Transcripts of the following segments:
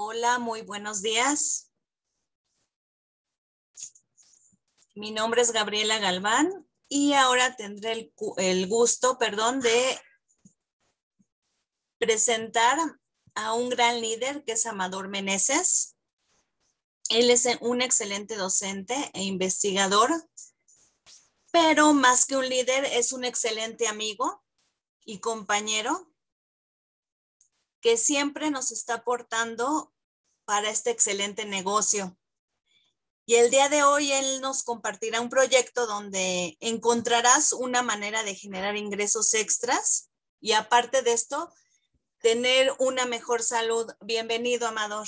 Hola, muy buenos días. Mi nombre es Gabriela Galván y ahora tendré el, gusto, perdón, de presentar a un gran líder que es Amador Meneses. Él es un excelente docente e investigador, pero más que un líder es un excelente amigo y compañero que siempre nos está aportando para este excelente negocio. Y el día de hoy él nos compartirá un proyecto donde encontrarás una manera de generar ingresos extras y aparte de esto, tener una mejor salud. Bienvenido, Amador.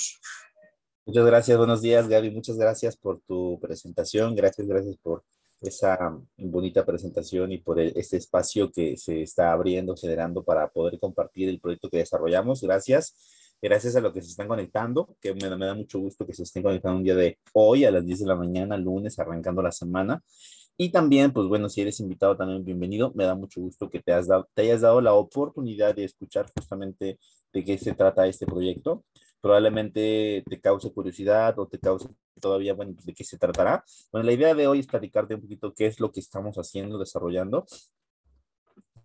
Muchas gracias, buenos días, Gaby. Muchas gracias por tu presentación. Gracias, gracias por esa bonita presentación y por e, este espacio que se está abriendo, generando para poder compartir el proyecto que desarrollamos. Gracias. Gracias a los que se están conectando, que me, da mucho gusto que se estén conectando un día de hoy a las 10 de la mañana, lunes, arrancando la semana. Y también, pues bueno, si eres invitado, también bienvenido. Me da mucho gusto que te, has dado, te hayas dado la oportunidad de escuchar justamente de qué se trata este proyecto. Probablemente te cause curiosidad o te cause todavía, bueno, pues, de qué se tratará. Bueno, la idea de hoy es platicarte un poquito qué es lo que estamos haciendo, desarrollando.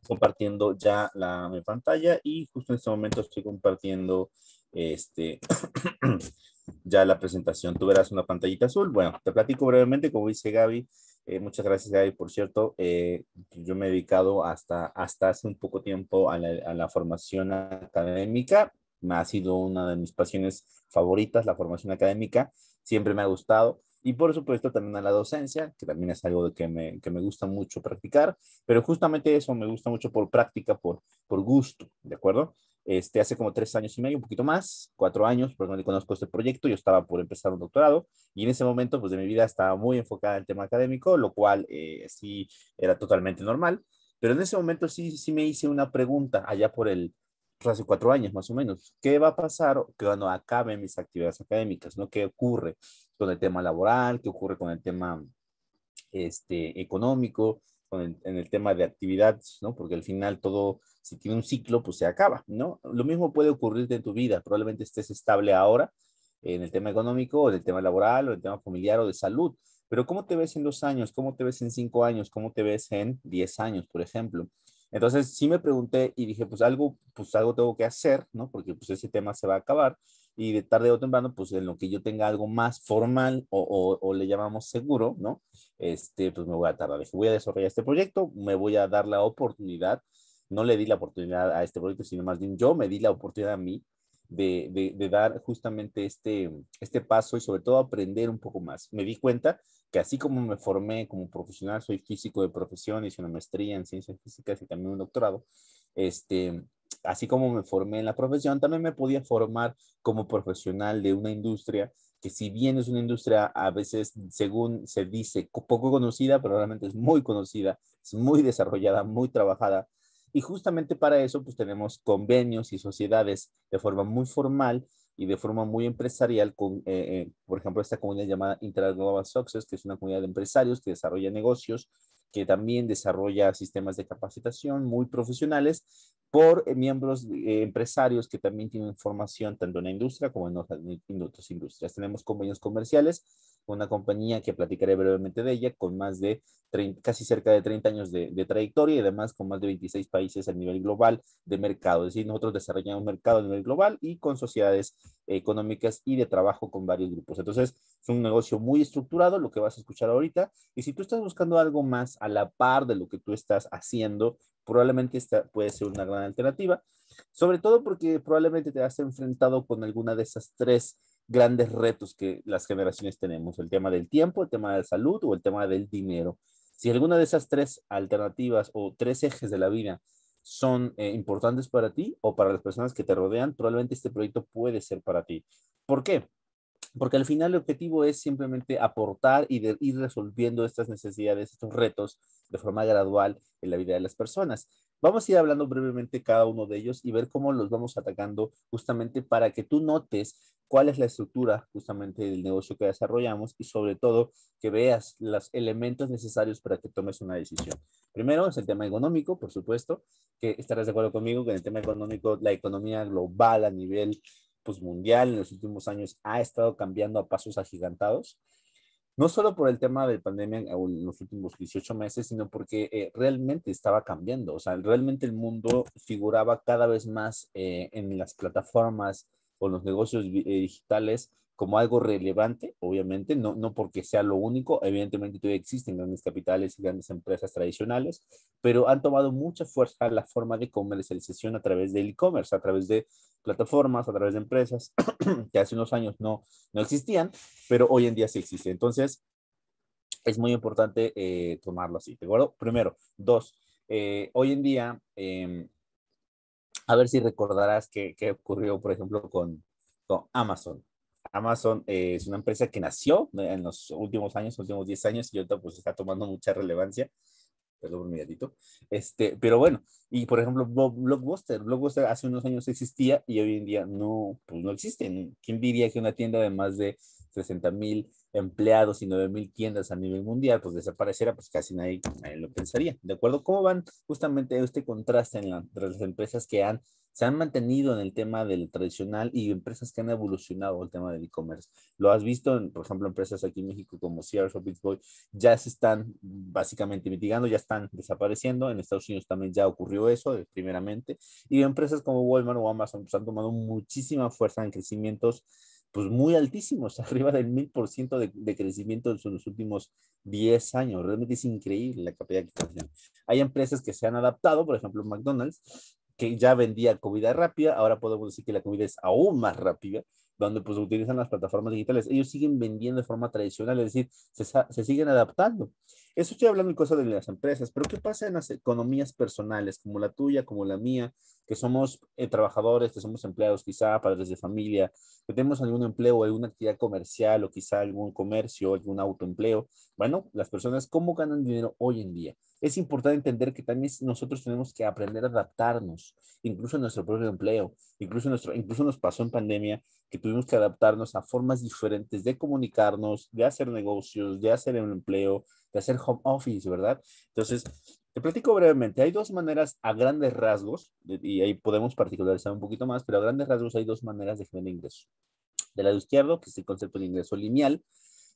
Compartiendo ya la mi pantalla y justo en este momento estoy compartiendo este ya la presentación. Tú verás una pantallita azul. Bueno, te platico brevemente, como dice Gaby, eh, muchas gracias, Gaby. Por cierto, eh, yo me he dedicado hasta, hasta hace un poco tiempo a la, a la, formación académica. me Ha sido una de mis pasiones favoritas, la formación académica siempre me ha gustado. Y por supuesto también a la docencia, que también es algo que me, que me gusta mucho practicar, pero justamente eso me gusta mucho por práctica, por, por gusto, ¿de acuerdo? Este, hace como tres años y medio, un poquito más, cuatro años, porque no conozco este proyecto, yo estaba por empezar un doctorado y en ese momento pues de mi vida estaba muy enfocada en el tema académico, lo cual eh, sí era totalmente normal, pero en ese momento sí, sí me hice una pregunta allá por el pues, hace cuatro años más o menos. ¿Qué va a pasar cuando acaben mis actividades académicas? ¿no? ¿Qué ocurre con el tema laboral? ¿Qué ocurre con el tema este, económico? Con en el tema de actividades, ¿no? Porque al final todo, si tiene un ciclo, pues se acaba, ¿no? Lo mismo puede ocurrirte en tu vida. Probablemente estés estable ahora en el tema económico, o en el tema laboral, o en el tema familiar, o de salud. Pero ¿cómo te ves en dos años? ¿Cómo te ves en cinco años? ¿Cómo te ves en diez años, por ejemplo? Entonces sí me pregunté y dije, pues algo, pues algo tengo que hacer, ¿no? Porque pues ese tema se va a acabar y de tarde o temprano, pues en lo que yo tenga algo más formal o, o, o le llamamos seguro, ¿no? Este, pues me voy a tardar. Dije, voy a desarrollar este proyecto, me voy a dar la oportunidad. No le di la oportunidad a este proyecto, sino más bien yo me di la oportunidad a mí de, dar justamente este, este, paso y sobre todo aprender un poco más. Me di cuenta que así como me formé como profesional, soy físico de profesión, hice una maestría en ciencias físicas y también un doctorado, este, así como me formé en la profesión, también me podía formar como profesional de una industria que si bien es una industria a veces, según se dice, poco conocida, pero realmente es muy conocida, es muy desarrollada, muy trabajada, y justamente para eso, pues tenemos convenios y sociedades de forma muy formal y de forma muy empresarial con, eh, eh, por ejemplo, esta comunidad llamada Internova Success, que es una comunidad de empresarios que desarrolla negocios, que también desarrolla sistemas de capacitación muy profesionales por eh, miembros empresarios que también tienen formación tanto en la industria como en otras industrias. Tenemos convenios comerciales una compañía que platicaré brevemente de ella, con más de casi cerca de 30 años de, de, trayectoria y además con más de 26 países a nivel global de mercado. Es decir, nosotros desarrollamos mercado a nivel global y con sociedades económicas y de trabajo con varios grupos. Entonces, es un negocio muy estructurado, lo que vas a escuchar ahorita. Y si tú estás buscando algo más a la par de lo que tú estás haciendo, probablemente esta puede ser una gran alternativa, sobre todo porque probablemente te has enfrentado con alguna de esas tres grandes retos que las generaciones tenemos, el tema del tiempo, el tema de la salud o el tema del dinero. Si alguna de esas tres alternativas o tres ejes de la vida son eh, importantes para ti o para las personas que te rodean, probablemente este proyecto puede ser para ti. ¿Por qué? Porque al final el objetivo es simplemente aportar y ir resolviendo estas necesidades, estos retos de forma gradual en la vida de las personas. Vamos a ir hablando brevemente cada uno de ellos y ver cómo los vamos atacando justamente para que tú notes cuál es la estructura justamente del negocio que desarrollamos y sobre todo que veas los elementos necesarios para que tomes una decisión. Primero es el tema económico, por supuesto, que estarás de acuerdo conmigo que en el tema económico la economía global a nivel pues, mundial en los últimos años ha estado cambiando a pasos agigantados no solo por el tema de pandemia en los últimos 18 meses, sino porque eh, realmente estaba cambiando, o sea, realmente el mundo figuraba cada vez más eh, en las plataformas o los negocios eh, digitales como algo relevante, obviamente, no, no porque sea lo único, evidentemente todavía existen grandes capitales y grandes empresas tradicionales, pero han tomado mucha fuerza la forma de comercialización a través del e-commerce, a través de plataformas, a través de empresas que hace unos años no, no existían, pero hoy en día sí existen. Entonces, es muy importante eh, tomarlo así, ¿de acuerdo? Primero, dos, eh, hoy en día, em, a ver si recordarás qué, ocurrió, por ejemplo, con, con Amazon. Amazon eh, es una empresa que nació eh, en los últimos años, últimos 10 años, y ahorita pues está tomando mucha relevancia. Perdón por mi Este, pero bueno, y por ejemplo, Blockbuster. Blockbuster hace unos años existía y hoy en día no, pues no existe. ¿Quién diría que una tienda además de 60 mil empleados y 9 mil tiendas a nivel mundial, pues desapareciera, pues casi nadie, lo pensaría. ¿De acuerdo? ¿Cómo van justamente este contraste entre las empresas que han, se han mantenido en el tema del tradicional y empresas que han evolucionado el tema del e-commerce? Lo has visto, en, por ejemplo, empresas aquí en México como Sears o Bitboy ya se están básicamente mitigando, ya están desapareciendo. En Estados Unidos también ya ocurrió eso, eh, primeramente. Y empresas como Walmart o Amazon pues, han tomado muchísima fuerza en crecimientos pues muy altísimos, arriba del por de, de crecimiento en los últimos 10 años. Realmente es increíble la capacidad que tienen. Hay empresas que se han adaptado, por ejemplo, McDonald's, que ya vendía comida rápida, ahora podemos decir que la comida es aún más rápida, donde pues utilizan las plataformas digitales. Ellos siguen vendiendo de forma tradicional, es decir, se, se siguen adaptando. Eso estoy hablando en cosas de las empresas, pero ¿qué pasa en las economías personales, como la tuya, como la mía, que somos eh, trabajadores, que somos empleados quizá, padres de familia, que tenemos algún empleo, alguna actividad comercial o quizá algún comercio, algún autoempleo? Bueno, las personas, ¿cómo ganan dinero hoy en día? Es importante entender que también nosotros tenemos que aprender a adaptarnos, incluso en nuestro propio empleo, incluso, nuestro, incluso nos pasó en pandemia que tuvimos que adaptarnos a formas diferentes de comunicarnos, de hacer negocios, de hacer el empleo, de hacer home office, ¿verdad? Entonces, te platico brevemente, hay dos maneras a grandes rasgos, y ahí podemos particularizar un poquito más, pero a grandes rasgos hay dos maneras de generar ingresos. Del lado izquierdo, que es el concepto de ingreso lineal,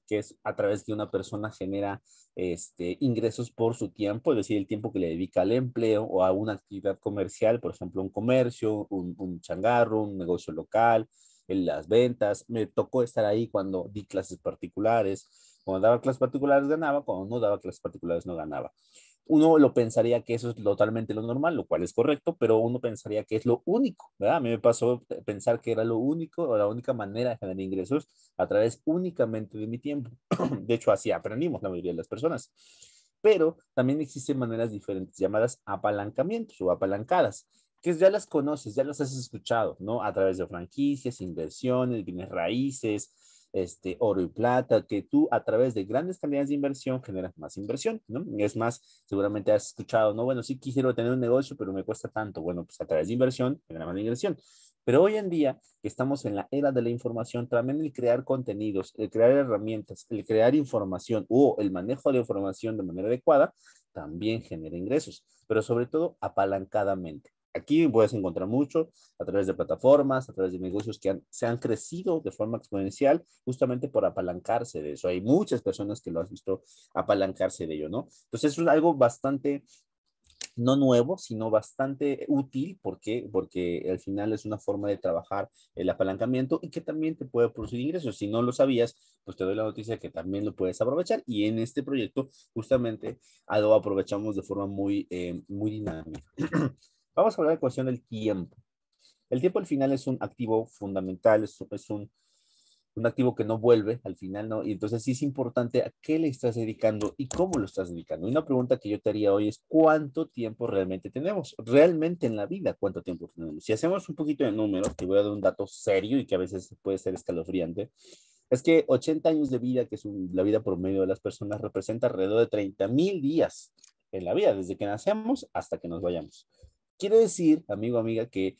que es a través de una persona genera este, ingresos por su tiempo, es decir, el tiempo que le dedica al empleo o a una actividad comercial, por ejemplo, un comercio, un, un changarro, un negocio local, en las ventas. Me tocó estar ahí cuando di clases particulares, cuando daba clases particulares ganaba, cuando no daba clases particulares no ganaba. Uno lo pensaría que eso es totalmente lo normal, lo cual es correcto, pero uno pensaría que es lo único, ¿verdad? A mí me pasó pensar que era lo único o la única manera de generar ingresos a través únicamente de mi tiempo. De hecho, así aprendimos la mayoría de las personas pero también existen maneras diferentes llamadas apalancamientos o apalancadas, que ya las conoces, ya las has escuchado, ¿no? A través de franquicias, inversiones, bienes raíces, este, oro y plata, que tú a través de grandes cantidades de inversión generas más inversión, ¿no? Es más, seguramente has escuchado, no, bueno, sí quisiera tener un negocio, pero me cuesta tanto. Bueno, pues a través de inversión generamos más inversión. Pero hoy en día que estamos en la era de la información, también el crear contenidos, el crear herramientas, el crear información o el manejo de información de manera adecuada, también genera ingresos, pero sobre todo apalancadamente aquí puedes encontrar mucho a través de plataformas, a través de negocios que se han crecido de forma exponencial justamente por apalancarse de eso. Hay muchas personas que lo han visto apalancarse de ello, ¿no? Entonces es algo bastante no nuevo, sino bastante útil, porque porque al final es una forma de trabajar el apalancamiento y que también te puede producir ingresos. Si no lo sabías, pues te doy la noticia que también lo puedes aprovechar y en este proyecto justamente lo aprovechamos de forma muy, eh, muy dinámica. Vamos a hablar de cuestión del tiempo. El tiempo al final es un activo fundamental, es, un, activo que no vuelve al final, ¿no? Y entonces sí es importante a qué le estás dedicando y cómo lo estás dedicando. Y una pregunta que yo te haría hoy es cuánto tiempo realmente tenemos, realmente en la vida, cuánto tiempo tenemos. Si hacemos un poquito de números, te voy a dar un dato serio y que a veces puede ser escalofriante. Es que 80 años de vida, que es la vida promedio de las personas, representa alrededor de 30 mil días en la vida, desde que nacemos hasta que nos vayamos. Quiere decir, amigo, amiga, que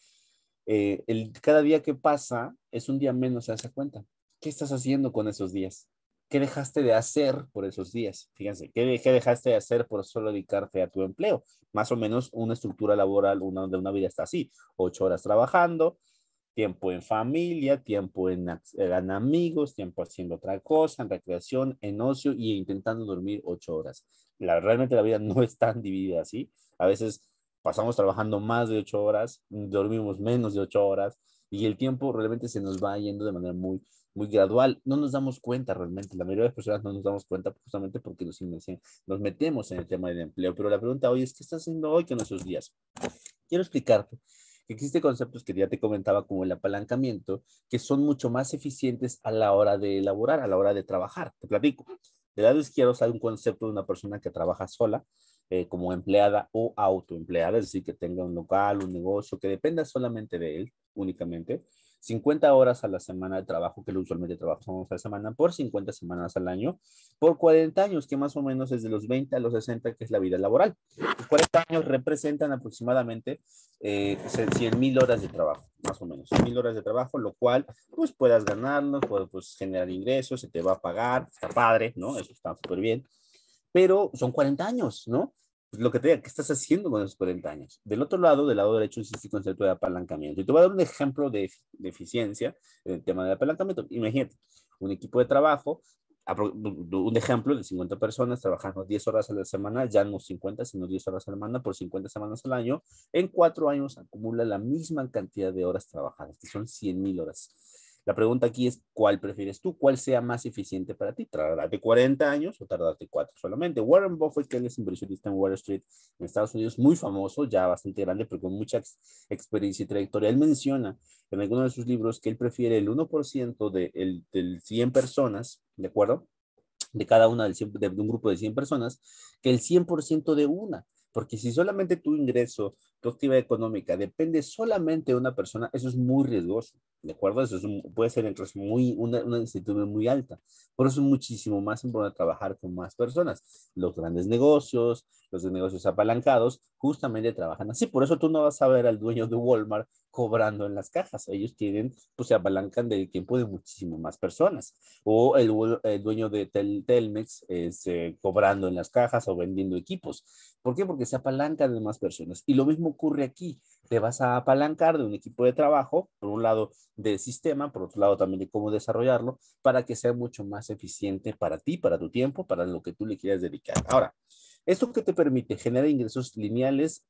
eh, el, cada día que pasa es un día menos a esa cuenta. ¿Qué estás haciendo con esos días? ¿Qué dejaste de hacer por esos días? Fíjense, ¿qué, dejaste de hacer por solo dedicarte a tu empleo? Más o menos una estructura laboral una, una vida está así. Ocho horas trabajando, tiempo en familia, tiempo en, amigos, tiempo haciendo otra cosa, en recreación, en ocio y intentando dormir ocho horas. La, realmente la vida no es tan dividida así. A veces pasamos trabajando más de ocho horas, dormimos menos de ocho horas y el tiempo realmente se nos va yendo de manera muy, muy gradual. No nos damos cuenta realmente, la mayoría de las personas no nos damos cuenta justamente porque nos, nos metemos en el tema del empleo. Pero la pregunta hoy es, ¿qué está haciendo hoy con esos días? Quiero explicarte que existen conceptos que ya te comentaba como el apalancamiento, que son mucho más eficientes a la hora de elaborar, a la hora de trabajar. Te platico. Del lado izquierdo sale un concepto de una persona que trabaja sola, eh, como empleada o autoempleada, es decir, que tenga un local, un negocio, que dependa solamente de él, únicamente. 50 horas a la semana de trabajo, que usualmente trabajamos a la semana, por 50 semanas al año, por 40 años, que más o menos es de los 20 a los 60, que es la vida laboral. 40 años representan aproximadamente 100 eh, mil horas de trabajo, más o menos, mil horas de trabajo, lo cual, pues puedas ganarlo, puedes pues, generar ingresos, se te va a pagar, está padre, ¿no? Eso está súper bien pero son 40 años, ¿no? Pues, lo que te diga, ¿qué estás haciendo con esos 40 años? Del otro lado, del lado derecho, existe el concepto de apalancamiento. Y te voy a dar un ejemplo de, eficiencia en el tema del apalancamiento. Imagínate, un equipo de trabajo, un ejemplo de 50 personas trabajando 10 horas a la semana, ya no 50, sino 10 horas a la semana por 50 semanas al año, en cuatro años acumula la misma cantidad de horas trabajadas, que son 100 mil horas la pregunta aquí es, ¿cuál prefieres tú? ¿Cuál sea más eficiente para ti? ¿Tardarte 40 años o tardarte 4 solamente? Warren Buffett, que es inversionista en Wall Street en Estados Unidos, muy famoso, ya bastante grande, pero con mucha experiencia y trayectoria, él menciona en alguno de sus libros que él prefiere el 1% de, el, del 100 personas, ¿de acuerdo? De cada una del de un grupo de 100 personas, que el 100% de una. Porque si solamente tu ingreso tu económica depende solamente de una persona, eso es muy riesgoso, ¿de acuerdo? Eso puede ser entonces muy, una, una incertidumbre muy alta. Por eso es muchísimo más importante trabajar con más personas. Los grandes negocios, los negocios apalancados, justamente trabajan así. Por eso tú no vas a ver al dueño de Walmart cobrando en las cajas. Ellos tienen, pues se apalancan del tiempo de muchísimo más personas. O el, dueño de Telmex es, este, cobrando en las cajas o vendiendo equipos. ¿Por qué? Porque se apalancan de más personas. Y lo mismo ocurre aquí. Te vas a apalancar de un equipo de trabajo, por un lado del sistema, por otro lado también de cómo desarrollarlo, para que sea mucho más eficiente para ti, para tu tiempo, para lo que tú le quieras dedicar. Ahora, esto que te permite generar ingresos lineales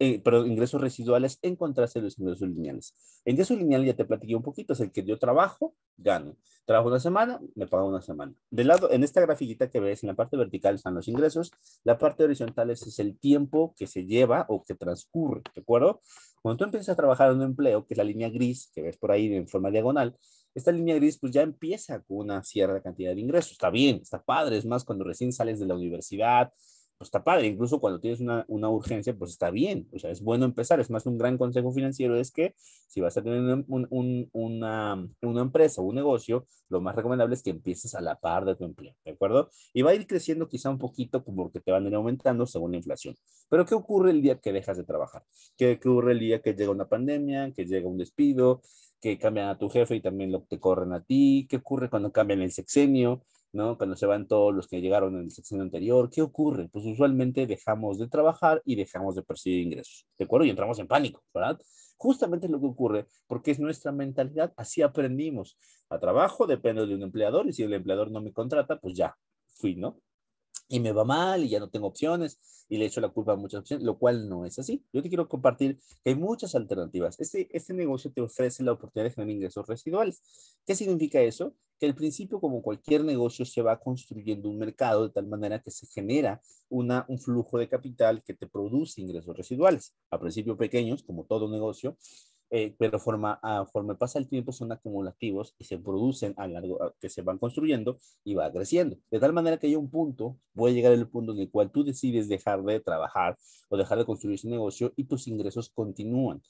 eh, pero ingresos residuales en contraste los ingresos lineales. El ingreso lineal ya te platiqué un poquito, es el que yo trabajo, gano. Trabajo una semana, me pago una semana. De lado, en esta grafiquita que ves, en la parte vertical están los ingresos, la parte horizontal es el tiempo que se lleva o que transcurre, ¿de acuerdo? Cuando tú empiezas a trabajar en un empleo, que es la línea gris que ves por ahí en forma diagonal, esta línea gris pues ya empieza con una cierta cantidad de ingresos. Está bien, está padre, es más cuando recién sales de la universidad, pues está padre, incluso cuando tienes una, una, urgencia, pues está bien, o sea, es bueno empezar, es más un gran consejo financiero, es que si vas a tener una, una, empresa o un negocio, lo más recomendable es que empieces a la par de tu empleo, ¿de acuerdo? Y va a ir creciendo quizá un poquito como que te van a ir aumentando según la inflación. Pero ¿qué ocurre el día que dejas de trabajar? ¿Qué, ocurre el día que llega una pandemia, que llega un despido, que cambian a tu jefe y también lo, te corren a ti? ¿Qué ocurre cuando cambian el sexenio? ¿no? Cuando se van todos los que llegaron en el sexenio anterior, ¿qué ocurre? Pues usualmente dejamos de trabajar y dejamos de percibir ingresos, ¿de acuerdo? Y entramos en pánico, ¿verdad? Justamente es lo que ocurre, porque es nuestra mentalidad, así aprendimos. A trabajo dependo de un empleador y si el empleador no me contrata, pues ya, fui, ¿no? y me va mal y ya no tengo opciones y le echo la culpa a muchas opciones, lo cual no es así. Yo te quiero compartir que hay muchas alternativas. Este, este negocio te ofrece la oportunidad de generar ingresos residuales. ¿Qué significa eso? Que al principio, como cualquier negocio, se va construyendo un mercado de tal manera que se genera una, un flujo de capital que te produce ingresos residuales. A principios pequeños, como todo negocio, eh, pero forma, a, ah, forma pasa el tiempo son acumulativos y se producen a largo, ah, que se van construyendo y va creciendo. De tal manera que hay un punto, voy a llegar el punto en el cual tú decides dejar de trabajar o dejar de construir ese negocio y tus ingresos continúan.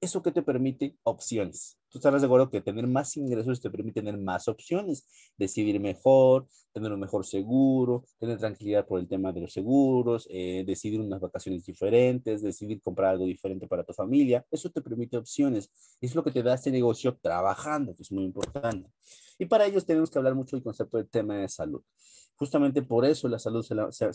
¿Eso que te permite? Opciones. Tú estarás de acuerdo que tener más ingresos te permite tener más opciones, decidir mejor, tener un mejor seguro, tener tranquilidad por el tema de los seguros, eh, decidir unas vacaciones diferentes, decidir comprar algo diferente para tu familia. Eso te permite opciones. Es lo que te da este negocio trabajando, que es muy importante. Y para ellos tenemos que hablar mucho del concepto del tema de salud. Justamente por eso la salud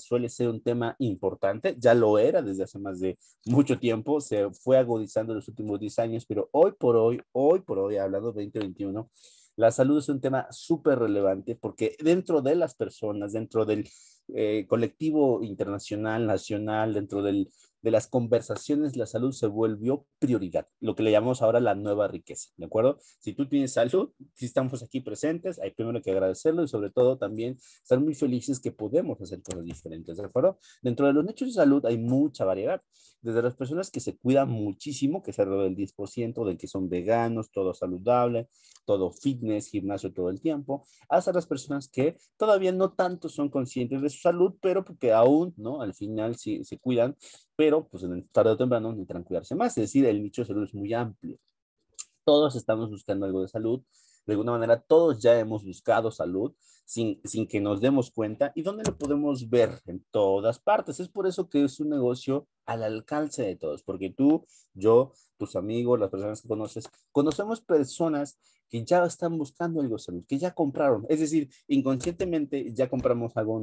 suele ser un tema importante, ya lo era desde hace más de mucho tiempo, se fue agudizando en los últimos 10 años, pero hoy por hoy, hoy por hoy, hablando 2021, la salud es un tema súper relevante porque dentro de las personas, dentro del eh, colectivo internacional, nacional, dentro del de las conversaciones, la salud se volvió prioridad, lo que le llamamos ahora la nueva riqueza, ¿de acuerdo? Si tú tienes salud, si estamos aquí presentes, hay primero que agradecerlo y sobre todo también estar muy felices que podemos hacer cosas diferentes, ¿de acuerdo? Dentro de los nichos de salud hay mucha variedad, desde las personas que se cuidan muchísimo, que es alrededor del 10%, de que son veganos, todo saludable, todo fitness, gimnasio todo el tiempo, hasta las personas que todavía no tanto son conscientes de su salud, pero porque aún, ¿no? Al final sí, se cuidan pero pues tarde o temprano necesitan cuidarse más, es decir, el nicho de salud es muy amplio. Todos estamos buscando algo de salud, de alguna manera todos ya hemos buscado salud, sin, sin que nos demos cuenta y dónde lo podemos ver en todas partes. Es por eso que es un negocio al alcance de todos, porque tú, yo, tus amigos, las personas que conoces, conocemos personas que ya están buscando algo salud, que ya compraron. Es decir, inconscientemente ya compramos algo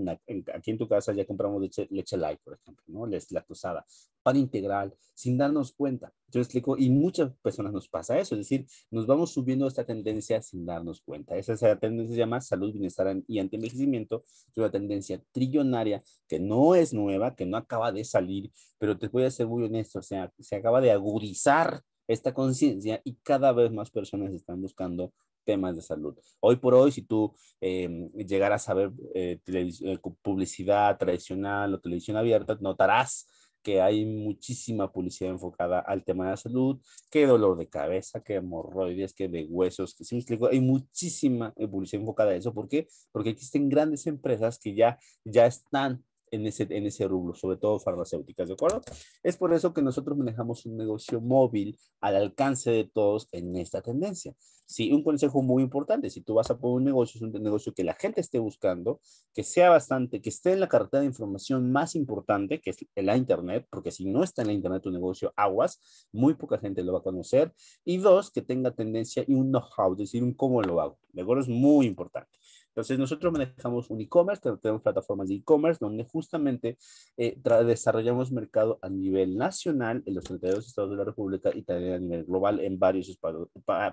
aquí en tu casa, ya compramos leche, leche light, por ejemplo, ¿no? tosada, pan integral, sin darnos cuenta. Yo explico, y muchas personas nos pasa eso, es decir, nos vamos subiendo esta tendencia sin darnos cuenta. Esa, es la tendencia se llama salud, bienestar y envejecimiento es una tendencia trillonaria que no es nueva, que no acaba de salir, pero te voy a ser muy honesto, o sea, se acaba de agudizar esta conciencia y cada vez más personas están buscando temas de salud. Hoy por hoy, si tú eh, llegaras a ver eh, eh, publicidad tradicional o televisión abierta, notarás que hay muchísima publicidad enfocada al tema de la salud, que dolor de cabeza, que hemorroides, que de huesos, que ¿sí hay muchísima eh, publicidad enfocada a eso. ¿Por qué? Porque existen grandes empresas que ya, ya están en ese, en ese rubro, sobre todo farmacéuticas, ¿de acuerdo? Es por eso que nosotros manejamos un negocio móvil al alcance de todos en esta tendencia. Sí, un consejo muy importante, si tú vas a poner un negocio, es un negocio que la gente esté buscando, que sea bastante, que esté en la cartera de información más importante, que es la Internet, porque si no está en la Internet tu negocio, aguas, muy poca gente lo va a conocer. Y dos, que tenga tendencia y un know-how, es decir, un cómo lo hago, ¿de acuerdo? Es muy importante. Entonces, nosotros manejamos un e-commerce, tenemos plataformas de e-commerce donde justamente eh, desarrollamos mercado a nivel nacional en los 32 estados de la República y también a nivel global en varios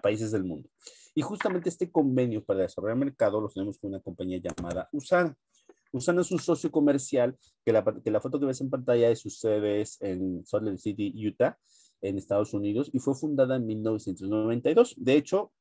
países del mundo. Y justamente este convenio para desarrollar mercado lo tenemos con una compañía llamada USAN. USAN es un socio comercial que la, la foto que ves en pantalla es su sede es en Salt Lake City, Utah en Estados Unidos y fue fundada en 1992. De hecho,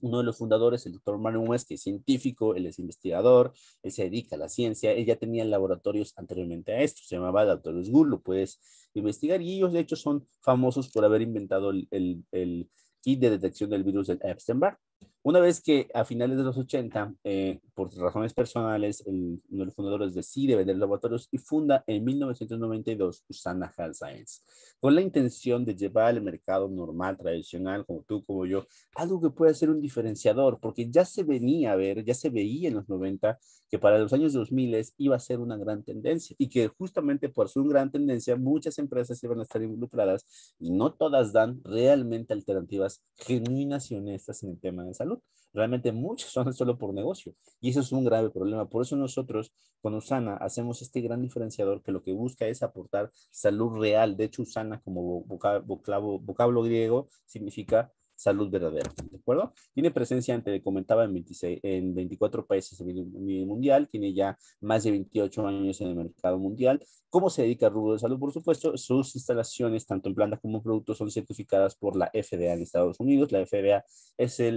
uno de los fundadores, el doctor Manuel que es científico, él es investigador, él se dedica a la ciencia, él ya tenía laboratorios anteriormente a esto, se llamaba doctor Luz lo puedes investigar, y ellos de hecho son famosos por haber inventado el, el kit de detección del virus del Epstein-Barr. Una vez que a finales de los 80, eh, por razones personales, el, uno de los fundadores decide vender laboratorios y funda en 1992 Usana Health Science, con la intención de llevar al mercado normal, tradicional, como tú, como yo, algo que pueda ser un diferenciador, porque ya se venía a ver, ya se veía en los 90 que para los años 2000 iba a ser una gran tendencia y que justamente por su gran tendencia muchas empresas iban a estar involucradas y no todas dan realmente alternativas genuinas y honestas en el tema en salud. Realmente muchos son solo por negocio y eso es un grave problema. Por eso nosotros con Usana hacemos este gran diferenciador que lo que busca es aportar salud real. De hecho, Usana como vocablo, vocablo griego significa salud verdadera, ¿de acuerdo? Tiene presencia, ante, comentaba, en, 26, 24 países nivel mundial, tiene ya más de 28 años en el mercado mundial. ¿Cómo se dedica al rubro de salud? Por supuesto, sus instalaciones, tanto en planta como en productos, son certificadas por la FDA en Estados Unidos. La FDA es eh,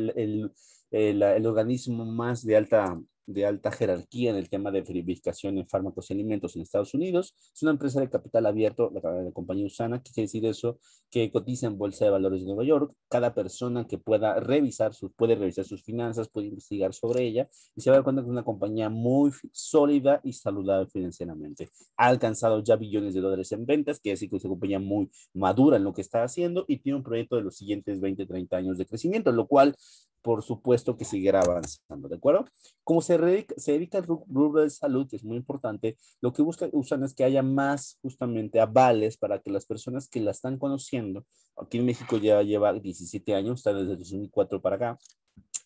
el, organismo más de alta de alta jerarquía en el tema de verificación en fármacos y alimentos en Estados Unidos. Es una empresa de capital abierto, la, compañía USANA, que quiere decir eso, que cotiza en Bolsa de Valores de Nueva York. Cada persona que pueda revisar sus, puede revisar sus finanzas, puede investigar sobre ella y se va a dar cuenta que es una compañía muy sólida y saludable financieramente. Ha alcanzado ya billones de dólares en ventas, que decir que es una compañía muy madura en lo que está haciendo y tiene un proyecto de los siguientes 20, 30 años de crecimiento, lo cual por supuesto que seguirá avanzando, ¿de acuerdo? Como se, dedica, se dedica al rubro de salud, que es muy importante, lo que busca Usana es que haya más justamente avales para que las personas que la están conociendo, aquí en México ya lleva 17 años, está desde 2004 para acá,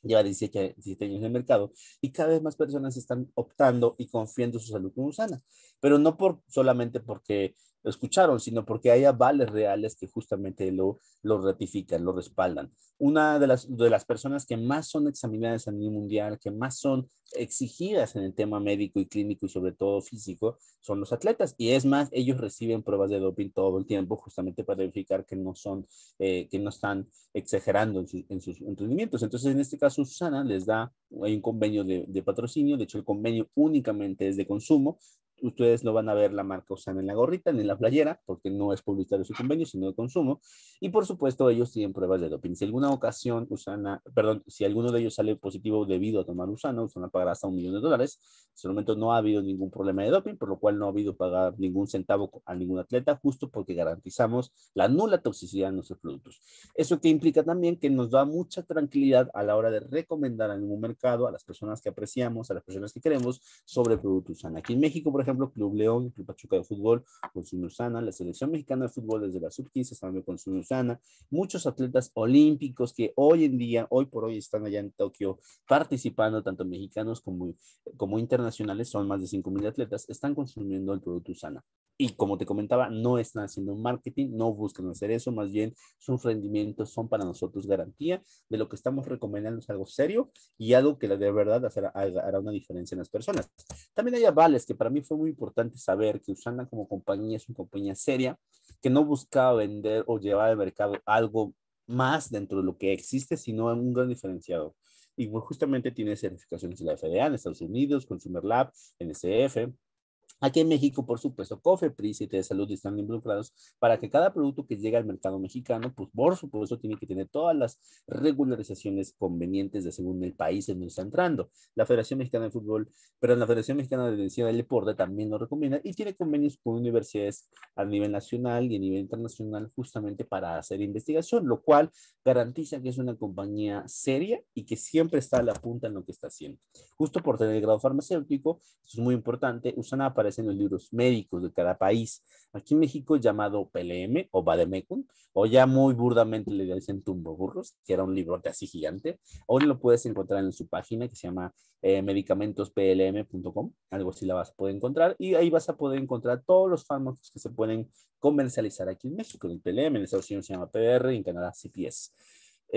lleva 17, años en el mercado y cada vez más personas están optando y confiando su salud con Usana, pero no por, solamente porque escucharon, sino porque hay avales reales que justamente lo, lo ratifican, lo respaldan. Una de las, de las personas que más son examinadas a nivel mundial, que más son exigidas en el tema médico y clínico y sobre todo físico, son los atletas. Y es más, ellos reciben pruebas de doping todo el tiempo justamente para verificar que no son, eh, que no están exagerando en, sus rendimientos. Entonces, en este caso, Susana les da, un convenio de, de patrocinio, de hecho el convenio únicamente es de consumo, ustedes no van a ver la marca Usana en la gorrita ni en la playera, porque no es publicitario su convenio, sino de consumo. Y por supuesto, ellos tienen pruebas de doping. Si alguna ocasión Usana, perdón, si alguno de ellos sale positivo debido a tomar Usana, Usana pagará hasta un millón de dólares. En momento no ha habido ningún problema de doping, por lo cual no ha habido pagar ningún centavo a ningún atleta, justo porque garantizamos la nula toxicidad de nuestros productos. Eso que implica también que nos da mucha tranquilidad a la hora de recomendar a ningún mercado, a las personas que apreciamos, a las personas que queremos, sobre productos Usana. Aquí en México, por ejemplo, Club León, Club Pachuca de Fútbol con Usana, la Selección Mexicana de Fútbol desde la Sub-15 también con Usana, muchos atletas olímpicos que hoy en día, hoy por hoy están allá en Tokio participando, tanto mexicanos como, como internacionales, son más de 5.000 atletas, están consumiendo el producto Usana. Y como te comentaba, no están haciendo marketing, no buscan hacer eso, más bien sus rendimientos son para nosotros garantía de lo que estamos recomendando es algo serio y algo que de verdad hará, hará una diferencia en las personas. También hay avales que para mí fue muy importante saber que Usana como compañía es una compañía seria que no buscaba vender o llevar al mercado algo más dentro de lo que existe, sino un gran diferenciador. Y pues, justamente tiene certificaciones de la FDA en Estados Unidos, Consumer Lab, NSF, Aquí en México, por supuesto, COFEPRIS y de Salud están involucrados para que cada producto que llega al mercado mexicano, pues por supuesto, tiene que tener todas las regularizaciones convenientes de según el país en donde está entrando. La Federación Mexicana de Fútbol, pero la Federación Mexicana de Ciencia del Deporte también lo recomienda y tiene convenios con universidades a nivel nacional y a nivel internacional justamente para hacer investigación, lo cual garantiza que es una compañía seria y que siempre está a la punta en lo que está haciendo. Justo por tener el grado farmacéutico, esto es muy importante, usan para en los libros médicos de cada país. Aquí en México llamado PLM o Bademecum, o ya muy burdamente le dicen Tumbo Burros, que era un librote así gigante. Hoy lo puedes encontrar en su página que se llama eh, algo así la vas a poder encontrar, y ahí vas a poder encontrar todos los fármacos que se pueden comercializar aquí en México, en el PLM, en Estados Unidos se llama PR y en Canadá CPS.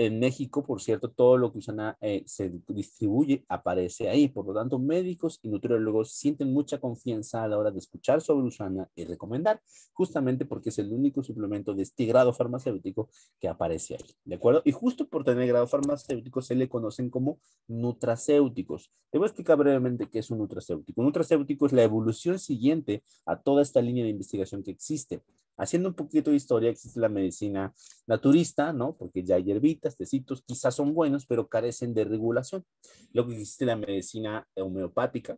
En México, por cierto, todo lo que Usana eh, se distribuye aparece ahí. Por lo tanto, médicos y nutriólogos sienten mucha confianza a la hora de escuchar sobre Usana y recomendar, justamente porque es el único suplemento de este grado farmacéutico que aparece ahí. ¿De acuerdo? Y justo por tener grado farmacéutico se le conocen como nutracéuticos. Te voy a explicar brevemente qué es un nutracéutico. Un nutracéutico es la evolución siguiente a toda esta línea de investigación que existe. Haciendo un poquito de historia, existe la medicina naturista, ¿no? Porque ya hay hierbitas, tecitos, quizás son buenos, pero carecen de regulación. Luego existe la medicina homeopática,